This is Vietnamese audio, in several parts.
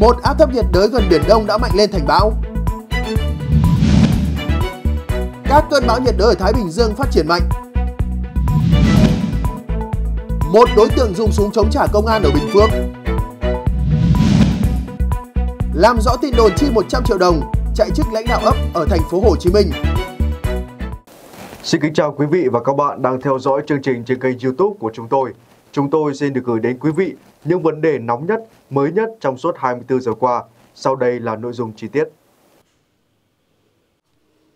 một áp thấp nhiệt đới gần Biển Đông đã mạnh lên thành bão. Các cơn bão nhiệt đới ở Thái Bình Dương phát triển mạnh. Một đối tượng dùng súng chống trả công an ở Bình Phước. Làm rõ tin đồn chi 100 triệu đồng chạy chức lãnh đạo ấp ở thành phố Hồ Chí Minh. Xin kính chào quý vị và các bạn đang theo dõi chương trình trên kênh YouTube của chúng tôi. Chúng tôi xin được gửi đến quý vị những vấn đề nóng nhất, mới nhất trong suốt 24 giờ qua. Sau đây là nội dung chi tiết.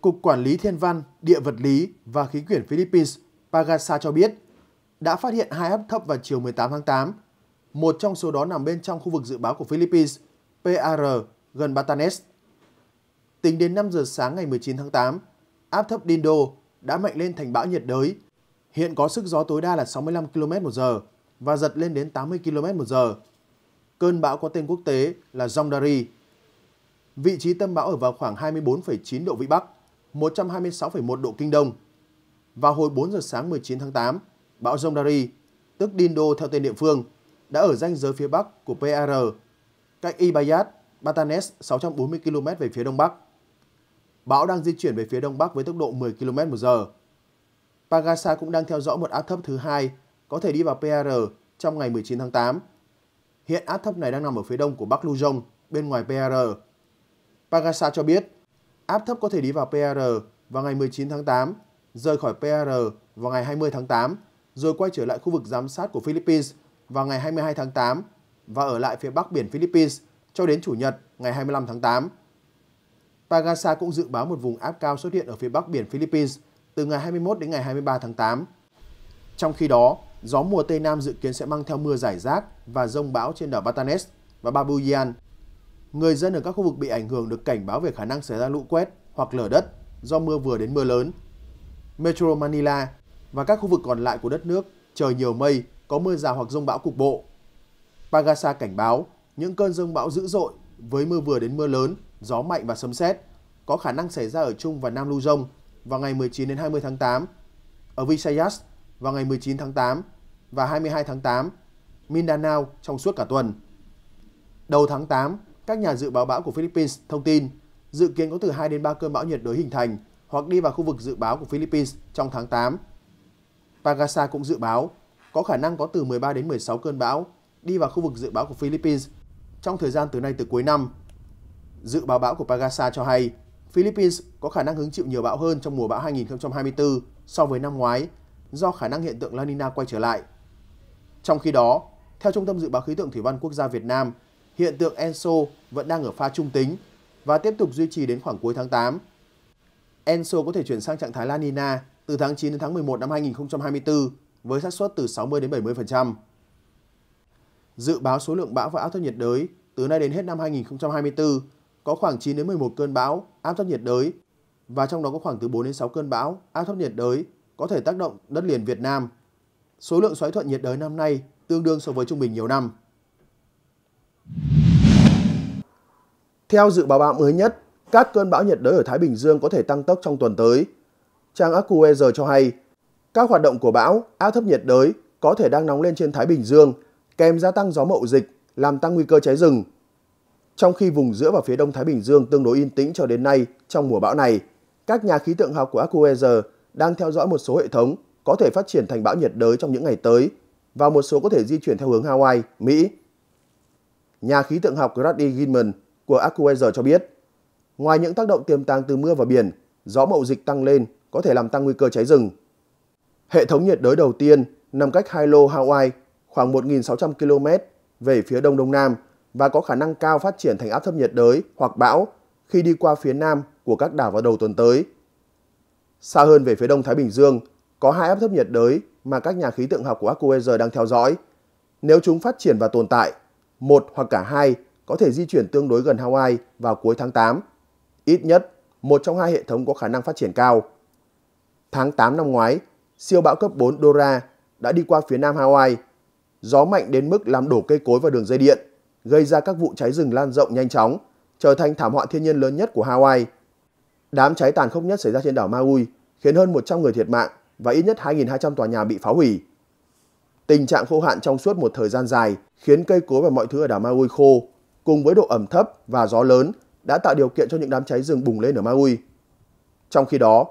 Cục Quản lý Thiên văn, Địa vật lý và Khí quyển Philippines Pagasa cho biết đã phát hiện hai áp thấp vào chiều 18 tháng 8. Một trong số đó nằm bên trong khu vực dự báo của Philippines, PAR, gần Batanes. Tính đến 5 giờ sáng ngày 19 tháng 8, áp thấp Dindo đã mạnh lên thành bão nhiệt đới. Hiện có sức gió tối đa là 65 km h và giật lên đến 80 km một giờ. Cơn bão có tên quốc tế là Zondari. Vị trí tâm bão ở vào khoảng 24,9 độ Vĩ Bắc, 126,1 độ Kinh Đông. Vào hồi 4 giờ sáng 19 tháng 8, bão Zondari, tức Dindo theo tên địa phương, đã ở ranh giới phía Bắc của PR, cách Ibayat, Batanes 640 km về phía Đông Bắc. Bão đang di chuyển về phía Đông Bắc với tốc độ 10 km một giờ. Pagasa cũng đang theo dõi một áp thấp thứ hai có thể đi vào PR trong ngày 19 tháng 8. Hiện áp thấp này đang nằm ở phía đông của Bắc Luzon, bên ngoài PR. Pagasa cho biết, áp thấp có thể đi vào PR vào ngày 19 tháng 8, rời khỏi PR vào ngày 20 tháng 8, rồi quay trở lại khu vực giám sát của Philippines vào ngày 22 tháng 8 và ở lại phía bắc biển Philippines cho đến Chủ nhật ngày 25 tháng 8. Pagasa cũng dự báo một vùng áp cao xuất hiện ở phía bắc biển Philippines từ ngày 21 đến ngày 23 tháng 8. Trong khi đó, gió mùa Tây Nam dự kiến sẽ mang theo mưa giải rác và rông bão trên đảo Batanes và Babuyan. Người dân ở các khu vực bị ảnh hưởng được cảnh báo về khả năng xảy ra lũ quét hoặc lở đất do mưa vừa đến mưa lớn. Metro Manila và các khu vực còn lại của đất nước trời nhiều mây, có mưa rào hoặc rông bão cục bộ. Pagasa cảnh báo những cơn rông bão dữ dội với mưa vừa đến mưa lớn, gió mạnh và sấm sét có khả năng xảy ra ở Trung và Nam Luzon vào ngày 19 đến 20 tháng 8, ở Visayas vào ngày 19 tháng 8 và 22 tháng 8, Mindanao trong suốt cả tuần. Đầu tháng 8, các nhà dự báo bão của Philippines thông tin dự kiến có từ 2 đến 3 cơn bão nhiệt đới hình thành hoặc đi vào khu vực dự báo của Philippines trong tháng 8. Pagasa cũng dự báo có khả năng có từ 13 đến 16 cơn bão đi vào khu vực dự báo của Philippines trong thời gian từ nay tới cuối năm. Dự báo bão của Pagasa cho hay Philippines có khả năng hứng chịu nhiều bão hơn trong mùa bão 2024 so với năm ngoái do khả năng hiện tượng La Nina quay trở lại. Trong khi đó, theo Trung tâm Dự báo Khí tượng Thủy văn Quốc gia Việt Nam, hiện tượng Enso vẫn đang ở pha trung tính và tiếp tục duy trì đến khoảng cuối tháng 8. Enso có thể chuyển sang trạng thái La Nina từ tháng 9 đến tháng 11 năm 2024 với xác suất từ 60 đến 70%. Dự báo số lượng bão và áp thấp nhiệt đới từ nay đến hết năm 2024 có khoảng 9 đến 11 cơn bão áp thấp nhiệt đới và trong đó có khoảng từ 4 đến 6 cơn bão áp thấp nhiệt đới có thể tác động đất liền Việt Nam số lượng xoáy thuận nhiệt đới năm nay tương đương so với trung bình nhiều năm. Theo dự báo bão mới nhất, các cơn bão nhiệt đới ở Thái Bình Dương có thể tăng tốc trong tuần tới. Trang AccuWeather cho hay, các hoạt động của bão áp thấp nhiệt đới có thể đang nóng lên trên Thái Bình Dương, kèm gia tăng gió mậu dịch, làm tăng nguy cơ cháy rừng. Trong khi vùng giữa và phía đông Thái Bình Dương tương đối yên tĩnh cho đến nay trong mùa bão này, các nhà khí tượng học của AccuWeather đang theo dõi một số hệ thống có thể phát triển thành bão nhiệt đới trong những ngày tới và một số có thể di chuyển theo hướng Hawaii, Mỹ. Nhà khí tượng học Grady Gilman của AccuWeather cho biết, ngoài những tác động tiềm tàng từ mưa và biển, gió mậu dịch tăng lên có thể làm tăng nguy cơ cháy rừng. Hệ thống nhiệt đới đầu tiên nằm cách Hilo, Hawaii khoảng 1.600 km về phía đông đông nam và có khả năng cao phát triển thành áp thấp nhiệt đới hoặc bão khi đi qua phía nam của các đảo vào đầu tuần tới. Xa hơn về phía đông Thái Bình Dương – có hai áp thấp nhiệt đới mà các nhà khí tượng học của AccuWeather đang theo dõi. Nếu chúng phát triển và tồn tại, một hoặc cả hai có thể di chuyển tương đối gần Hawaii vào cuối tháng 8. Ít nhất, một trong hai hệ thống có khả năng phát triển cao. Tháng 8 năm ngoái, siêu bão cấp 4 Dora đã đi qua phía nam Hawaii. Gió mạnh đến mức làm đổ cây cối và đường dây điện, gây ra các vụ cháy rừng lan rộng nhanh chóng, trở thành thảm họa thiên nhiên lớn nhất của Hawaii. Đám cháy tàn khốc nhất xảy ra trên đảo Maui khiến hơn 100 người thiệt mạng và ít nhất 2.200 tòa nhà bị phá hủy. Tình trạng khô hạn trong suốt một thời gian dài khiến cây cối và mọi thứ ở đảo Maui khô, cùng với độ ẩm thấp và gió lớn đã tạo điều kiện cho những đám cháy rừng bùng lên ở Maui. Trong khi đó,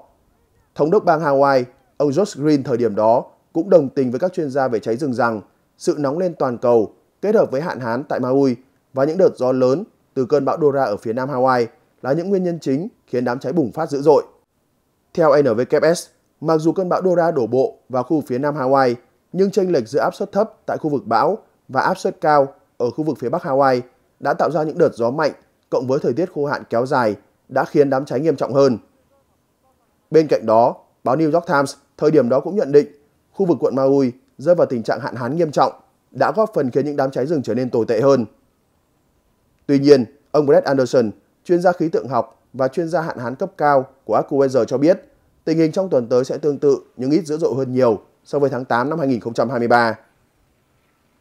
Thống đốc bang Hawaii, ông Josh Green thời điểm đó cũng đồng tình với các chuyên gia về cháy rừng rằng sự nóng lên toàn cầu kết hợp với hạn hán tại Maui và những đợt gió lớn từ cơn bão Dora ở phía nam Hawaii là những nguyên nhân chính khiến đám cháy bùng phát dữ dội. Theo NWS, Mặc dù cơn bão Dora đổ bộ vào khu vực phía nam Hawaii, nhưng chênh lệch giữa áp suất thấp tại khu vực bão và áp suất cao ở khu vực phía bắc Hawaii đã tạo ra những đợt gió mạnh cộng với thời tiết khô hạn kéo dài đã khiến đám cháy nghiêm trọng hơn. Bên cạnh đó, báo New York Times thời điểm đó cũng nhận định khu vực quận Maui rơi vào tình trạng hạn hán nghiêm trọng đã góp phần khiến những đám cháy rừng trở nên tồi tệ hơn. Tuy nhiên, ông Brett Anderson, chuyên gia khí tượng học và chuyên gia hạn hán cấp cao của AccuWeather cho biết Tình hình trong tuần tới sẽ tương tự nhưng ít dữ dội hơn nhiều so với tháng 8 năm 2023.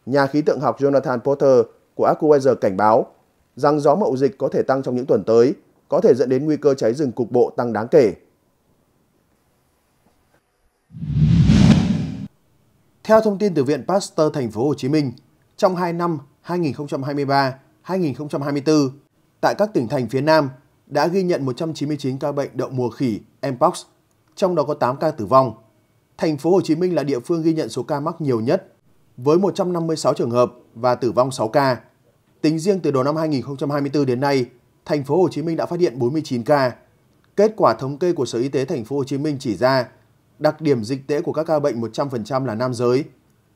Nhà khí tượng học Jonathan Porter của AccuWeather cảnh báo rằng gió mậu dịch có thể tăng trong những tuần tới, có thể dẫn đến nguy cơ cháy rừng cục bộ tăng đáng kể. Theo thông tin từ Viện Pasteur Thành phố Hồ Chí Minh, trong 2 năm 2023-2024, tại các tỉnh thành phía Nam đã ghi nhận 199 ca bệnh đậu mùa khỉ Mpox trong đó có 8 ca tử vong. Thành phố Hồ Chí Minh là địa phương ghi nhận số ca mắc nhiều nhất với 156 trường hợp và tử vong 6 ca. Tính riêng từ đầu năm 2024 đến nay, thành phố Hồ Chí Minh đã phát hiện 49 ca. Kết quả thống kê của Sở Y tế thành phố Hồ Chí Minh chỉ ra, đặc điểm dịch tễ của các ca bệnh 100% là nam giới.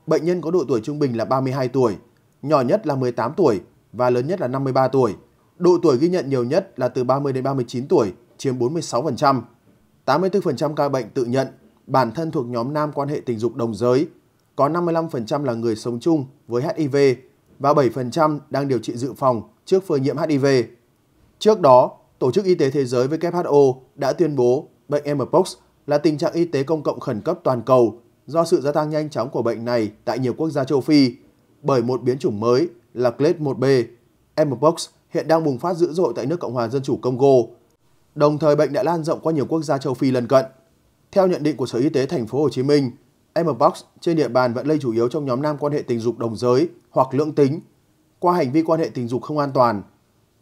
Bệnh nhân có độ tuổi trung bình là 32 tuổi, nhỏ nhất là 18 tuổi và lớn nhất là 53 tuổi. Độ tuổi ghi nhận nhiều nhất là từ 30 đến 39 tuổi, chiếm 46%. 84% ca bệnh tự nhận bản thân thuộc nhóm nam quan hệ tình dục đồng giới, có 55% là người sống chung với HIV và 7% đang điều trị dự phòng trước phơi nhiễm HIV. Trước đó, Tổ chức Y tế Thế giới WHO đã tuyên bố bệnh Mpox là tình trạng y tế công cộng khẩn cấp toàn cầu do sự gia tăng nhanh chóng của bệnh này tại nhiều quốc gia châu Phi bởi một biến chủng mới là Clade 1B. Mpox hiện đang bùng phát dữ dội tại nước Cộng hòa Dân chủ Congo Đồng thời bệnh đã lan rộng qua nhiều quốc gia châu Phi lân cận. Theo nhận định của Sở Y tế thành phố Hồ Chí Minh, Mpox trên địa bàn vẫn lây chủ yếu trong nhóm nam quan hệ tình dục đồng giới hoặc lưỡng tính qua hành vi quan hệ tình dục không an toàn.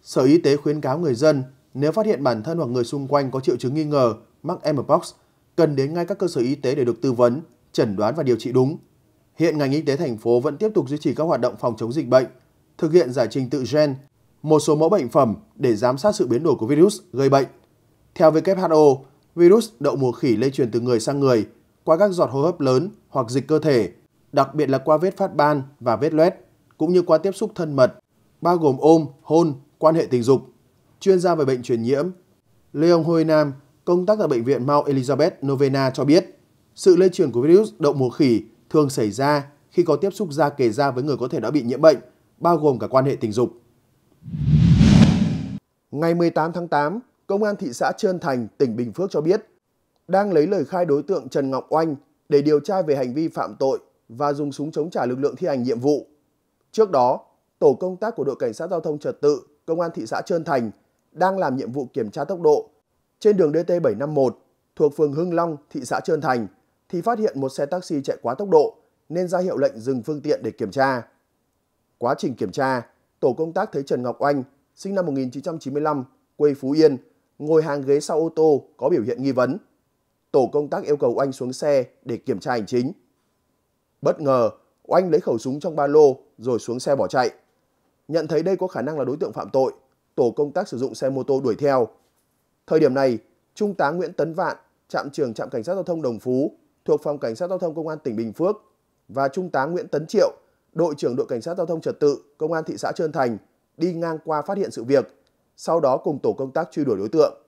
Sở Y tế khuyến cáo người dân nếu phát hiện bản thân hoặc người xung quanh có triệu chứng nghi ngờ mắc Mpox cần đến ngay các cơ sở y tế để được tư vấn, chẩn đoán và điều trị đúng. Hiện ngành y tế thành phố vẫn tiếp tục duy trì các hoạt động phòng chống dịch bệnh, thực hiện giải trình tự gen, một số mẫu bệnh phẩm để giám sát sự biến đổi của virus gây bệnh. Theo WHO, virus đậu mùa khỉ lây truyền từ người sang người qua các giọt hô hấp lớn hoặc dịch cơ thể, đặc biệt là qua vết phát ban và vết loét, cũng như qua tiếp xúc thân mật, bao gồm ôm, hôn, quan hệ tình dục. Chuyên gia về bệnh truyền nhiễm, Leon Hôi Nam, công tác tại Bệnh viện Mount Elizabeth Novena cho biết, sự lây truyền của virus đậu mùa khỉ thường xảy ra khi có tiếp xúc da kề da với người có thể đã bị nhiễm bệnh, bao gồm cả quan hệ tình dục. Ngày 18 tháng 8, Công an thị xã Trơn Thành, tỉnh Bình Phước cho biết, đang lấy lời khai đối tượng Trần Ngọc Oanh để điều tra về hành vi phạm tội và dùng súng chống trả lực lượng thi hành nhiệm vụ. Trước đó, tổ công tác của đội cảnh sát giao thông trật tự công an thị xã Trơn Thành đang làm nhiệm vụ kiểm tra tốc độ trên đường DT751 thuộc phường Hưng Long, thị xã Trơn Thành thì phát hiện một xe taxi chạy quá tốc độ nên ra hiệu lệnh dừng phương tiện để kiểm tra. Quá trình kiểm tra, tổ công tác thấy Trần Ngọc Oanh, sinh năm 1995, quê Phú Yên, ngồi hàng ghế sau ô tô có biểu hiện nghi vấn. Tổ công tác yêu cầu Oanh xuống xe để kiểm tra hành chính. Bất ngờ, Oanh lấy khẩu súng trong ba lô rồi xuống xe bỏ chạy. Nhận thấy đây có khả năng là đối tượng phạm tội, tổ công tác sử dụng xe mô tô đuổi theo. Thời điểm này, Trung tá Nguyễn Tấn Vạn, trạm trưởng trạm cảnh sát giao thông Đồng Phú thuộc phòng cảnh sát giao thông công an tỉnh Bình Phước và Trung tá Nguyễn Tấn Triệu, đội trưởng đội cảnh sát giao thông trật tự công an thị xã Trơn Thành đi ngang qua phát hiện sự việc sau đó cùng tổ công tác truy đuổi đối tượng.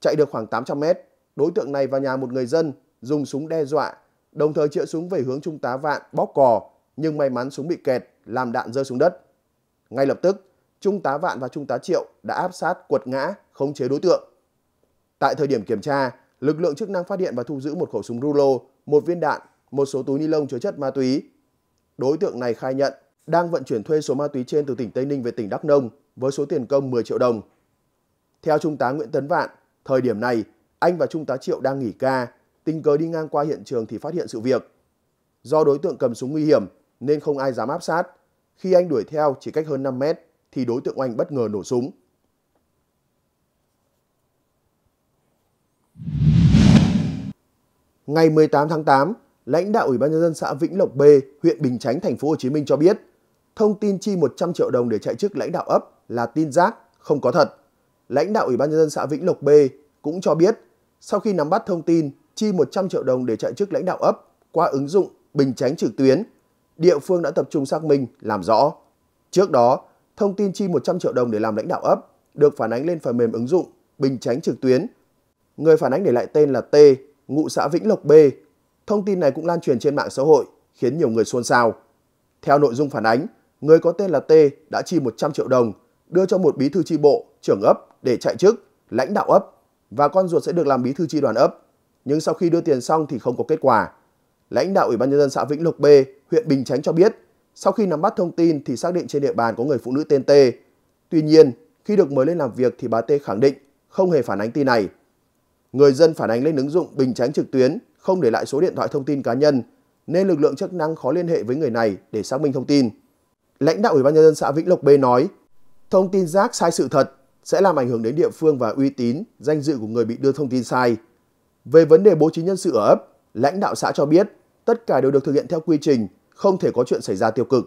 Chạy được khoảng 800 mét, đối tượng này vào nhà một người dân, dùng súng đe dọa, đồng thời chĩa súng về hướng Trung tá Vạn bóp cò, nhưng may mắn súng bị kẹt, làm đạn rơi xuống đất. Ngay lập tức, Trung tá Vạn và Trung tá Triệu đã áp sát, quật ngã, khống chế đối tượng. Tại thời điểm kiểm tra, lực lượng chức năng phát hiện và thu giữ một khẩu súng rulo, một viên đạn, một số túi ni lông chứa chất ma túy. Đối tượng này khai nhận đang vận chuyển thuê số ma túy trên từ tỉnh Tây Ninh về tỉnh Đắk Nông với số tiền công 10 triệu đồng. Theo Trung tá Nguyễn Tấn Vạn, thời điểm này, anh và Trung tá Triệu đang nghỉ ca, tình cờ đi ngang qua hiện trường thì phát hiện sự việc. Do đối tượng cầm súng nguy hiểm nên không ai dám áp sát. Khi anh đuổi theo chỉ cách hơn 5 mét thì đối tượng anh bất ngờ nổ súng. Ngày 18 tháng 8, lãnh đạo Ủy ban nhân dân xã Vĩnh Lộc B, huyện Bình Chánh, thành phố Hồ Chí Minh cho biết, thông tin chi 100 triệu đồng để chạy chức lãnh đạo ấp là tin rác, không có thật. Lãnh đạo Ủy ban nhân dân xã Vĩnh Lộc B cũng cho biết, sau khi nắm bắt thông tin chi 100 triệu đồng để chạy chức lãnh đạo ấp qua ứng dụng Bình Chánh trực tuyến, địa phương đã tập trung xác minh làm rõ. Trước đó, thông tin chi 100 triệu đồng để làm lãnh đạo ấp được phản ánh lên phần mềm ứng dụng Bình Chánh trực tuyến. Người phản ánh để lại tên là T, ngụ xã Vĩnh Lộc B. Thông tin này cũng lan truyền trên mạng xã hội, khiến nhiều người xôn xao. Theo nội dung phản ánh, người có tên là T đã chi 100 triệu đồng đưa cho một bí thư tri bộ, trưởng ấp để chạy chức, lãnh đạo ấp và con ruột sẽ được làm bí thư tri đoàn ấp. Nhưng sau khi đưa tiền xong thì không có kết quả. Lãnh đạo Ủy ban nhân dân xã Vĩnh Lộc B, huyện Bình Chánh cho biết, sau khi nắm bắt thông tin thì xác định trên địa bàn có người phụ nữ tên T. Tuy nhiên, khi được mời lên làm việc thì bà T khẳng định không hề phản ánh tin này. Người dân phản ánh lên ứng dụng Bình Chánh trực tuyến không để lại số điện thoại thông tin cá nhân nên lực lượng chức năng khó liên hệ với người này để xác minh thông tin. Lãnh đạo Ủy ban Nhân dân xã Vĩnh Lộc B nói, thông tin rác sai sự thật sẽ làm ảnh hưởng đến địa phương và uy tín, danh dự của người bị đưa thông tin sai. Về vấn đề bố trí nhân sự ở ấp, lãnh đạo xã cho biết tất cả đều được thực hiện theo quy trình, không thể có chuyện xảy ra tiêu cực.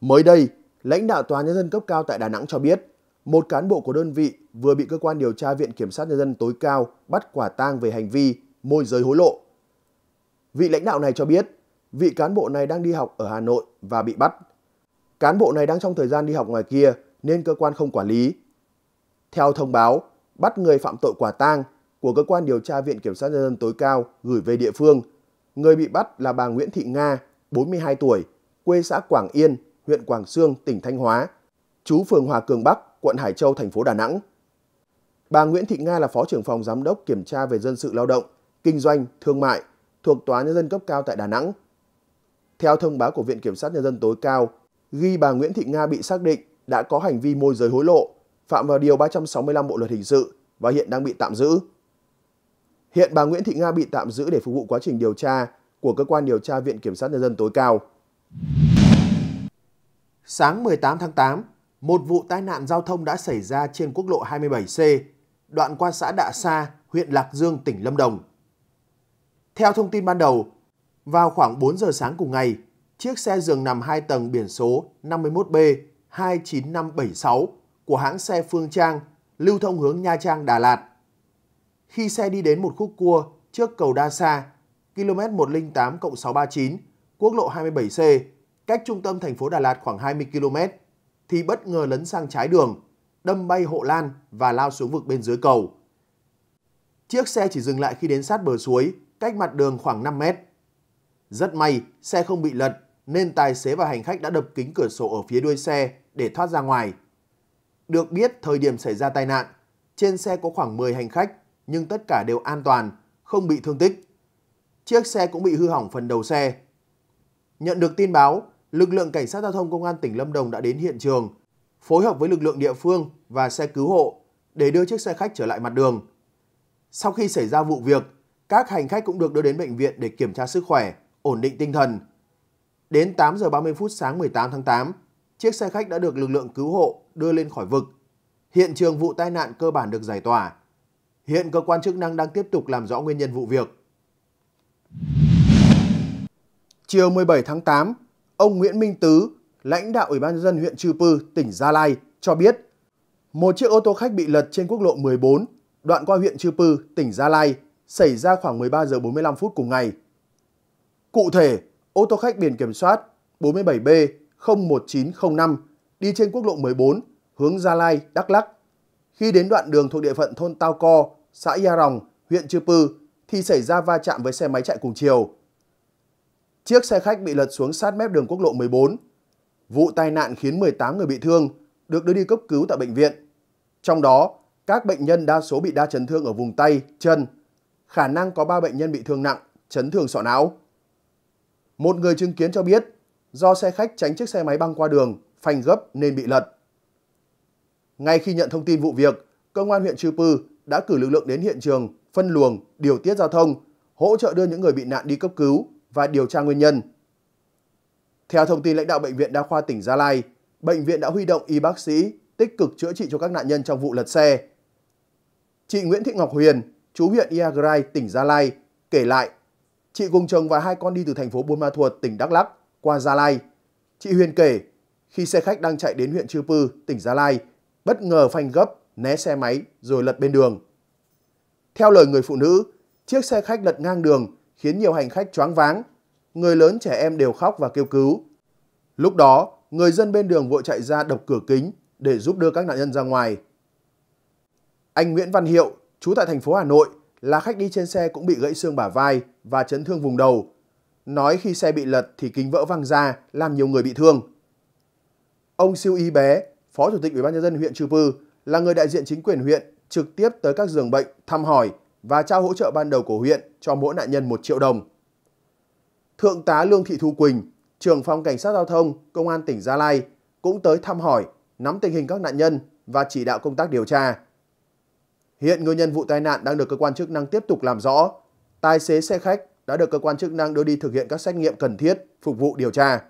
Mới đây, lãnh đạo Tòa Nhân dân cấp cao tại Đà Nẵng cho biết, một cán bộ của đơn vị vừa bị cơ quan điều tra Viện Kiểm sát Nhân dân tối cao bắt quả tang về hành vi môi giới hối lộ. Vị lãnh đạo này cho biết, vị cán bộ này đang đi học ở Hà Nội và bị bắt. Cán bộ này đang trong thời gian đi học ngoài kia nên cơ quan không quản lý. Theo thông báo, bắt người phạm tội quả tang của cơ quan điều tra Viện Kiểm sát Nhân dân tối cao gửi về địa phương, người bị bắt là bà Nguyễn Thị Nga, 42 tuổi, quê xã Quảng Yên, huyện Quảng Sương, tỉnh Thanh Hóa, chú phường Hòa Cường Bắc, quận Hải Châu, thành phố Đà Nẵng. Bà Nguyễn Thị Nga là Phó trưởng phòng Giám đốc Kiểm tra về Dân sự Lao động, Kinh doanh, Thương mại thuộc Tòa Nhân dân cấp cao tại Đà Nẵng. Theo thông báo của Viện Kiểm sát Nhân dân tối cao, ghi bà Nguyễn Thị Nga bị xác định đã có hành vi môi giới hối lộ, phạm vào Điều 365 Bộ Luật Hình sự và hiện đang bị tạm giữ. Hiện bà Nguyễn Thị Nga bị tạm giữ để phục vụ quá trình điều tra của Cơ quan Điều tra Viện Kiểm sát Nhân dân tối cao. Sáng 18 tháng 8, một vụ tai nạn giao thông đã xảy ra trên quốc lộ 27C, đoạn qua xã Đạ Sa, huyện Lạc Dương, tỉnh Lâm Đồng. Theo thông tin ban đầu, vào khoảng 4 giờ sáng cùng ngày, chiếc xe giường nằm 2 tầng biển số 51B 29576 của hãng xe Phương Trang lưu thông hướng Nha Trang Đà Lạt. Khi xe đi đến một khúc cua trước cầu Đa Sa, km 108 639, quốc lộ 27C, cách trung tâm thành phố Đà Lạt khoảng 20 km, thì bất ngờ lấn sang trái đường, đâm bay hộ lan và lao xuống vực bên dưới cầu. Chiếc xe chỉ dừng lại khi đến sát bờ suối, cách mặt đường khoảng 5 mét. Rất may, xe không bị lật nên tài xế và hành khách đã đập kính cửa sổ ở phía đuôi xe để thoát ra ngoài. Được biết, thời điểm xảy ra tai nạn, trên xe có khoảng 10 hành khách nhưng tất cả đều an toàn, không bị thương tích. Chiếc xe cũng bị hư hỏng phần đầu xe. Nhận được tin báo, lực lượng cảnh sát giao thông công an tỉnh Lâm Đồng đã đến hiện trường, phối hợp với lực lượng địa phương và xe cứu hộ để đưa chiếc xe khách trở lại mặt đường. Sau khi xảy ra vụ việc, các hành khách cũng được đưa đến bệnh viện để kiểm tra sức khỏe ổn định tinh thần. Đến 8 giờ 30 phút sáng 18 tháng 8, chiếc xe khách đã được lực lượng cứu hộ đưa lên khỏi vực. Hiện trường vụ tai nạn cơ bản được giải tỏa. Hiện cơ quan chức năng đang tiếp tục làm rõ nguyên nhân vụ việc. Chiều 17 tháng 8, ông Nguyễn Minh Tứ, lãnh đạo Ủy ban nhân dân huyện Chư Pư, tỉnh Gia Lai cho biết, một chiếc ô tô khách bị lật trên quốc lộ 14, đoạn qua huyện Chư Pư, tỉnh Gia Lai, xảy ra khoảng 13 giờ 45 phút cùng ngày. Cụ thể, ô tô khách biển kiểm soát 47B 01905 đi trên quốc lộ 14 hướng Gia Lai, Đắk Lắc. Khi đến đoạn đường thuộc địa phận thôn Tao Co, xã Gia Rồng, huyện Chư Pư thì xảy ra va chạm với xe máy chạy cùng chiều. Chiếc xe khách bị lật xuống sát mép đường quốc lộ 14. Vụ tai nạn khiến 18 người bị thương, được đưa đi cấp cứu tại bệnh viện. Trong đó, các bệnh nhân đa số bị đa chấn thương ở vùng tay, chân. Khả năng có 3 bệnh nhân bị thương nặng, chấn thương sọ não. Một người chứng kiến cho biết do xe khách tránh chiếc xe máy băng qua đường, phanh gấp nên bị lật. Ngay khi nhận thông tin vụ việc, công an huyện Chư Pư đã cử lực lượng đến hiện trường, phân luồng, điều tiết giao thông, hỗ trợ đưa những người bị nạn đi cấp cứu và điều tra nguyên nhân. Theo thông tin lãnh đạo Bệnh viện Đa khoa tỉnh Gia Lai, bệnh viện đã huy động y bác sĩ tích cực chữa trị cho các nạn nhân trong vụ lật xe. Chị Nguyễn Thị Ngọc Huyền, chú huyện Iagrai, tỉnh Gia Lai, kể lại Chị cùng chồng và hai con đi từ thành phố Buôn Ma Thuột, tỉnh Đắk Lắk qua Gia Lai. Chị Huyền kể, khi xe khách đang chạy đến huyện Chư Pư, tỉnh Gia Lai, bất ngờ phanh gấp, né xe máy rồi lật bên đường. Theo lời người phụ nữ, chiếc xe khách lật ngang đường khiến nhiều hành khách choáng váng. Người lớn trẻ em đều khóc và kêu cứu. Lúc đó, người dân bên đường vội chạy ra đập cửa kính để giúp đưa các nạn nhân ra ngoài. Anh Nguyễn Văn Hiệu, trú tại thành phố Hà Nội, là khách đi trên xe cũng bị gãy xương bả vai và chấn thương vùng đầu. Nói khi xe bị lật thì kính vỡ văng ra làm nhiều người bị thương. Ông Siêu Y Bé, Phó Chủ tịch Ủy ban nhân dân huyện Chư Pư là người đại diện chính quyền huyện trực tiếp tới các giường bệnh thăm hỏi và trao hỗ trợ ban đầu của huyện cho mỗi nạn nhân 1 triệu đồng. Thượng tá Lương Thị Thu Quỳnh, trưởng phòng cảnh sát giao thông, công an tỉnh Gia Lai cũng tới thăm hỏi, nắm tình hình các nạn nhân và chỉ đạo công tác điều tra. Hiện nguyên nhân vụ tai nạn đang được cơ quan chức năng tiếp tục làm rõ. Tài xế xe khách đã được cơ quan chức năng đưa đi thực hiện các xét nghiệm cần thiết phục vụ điều tra.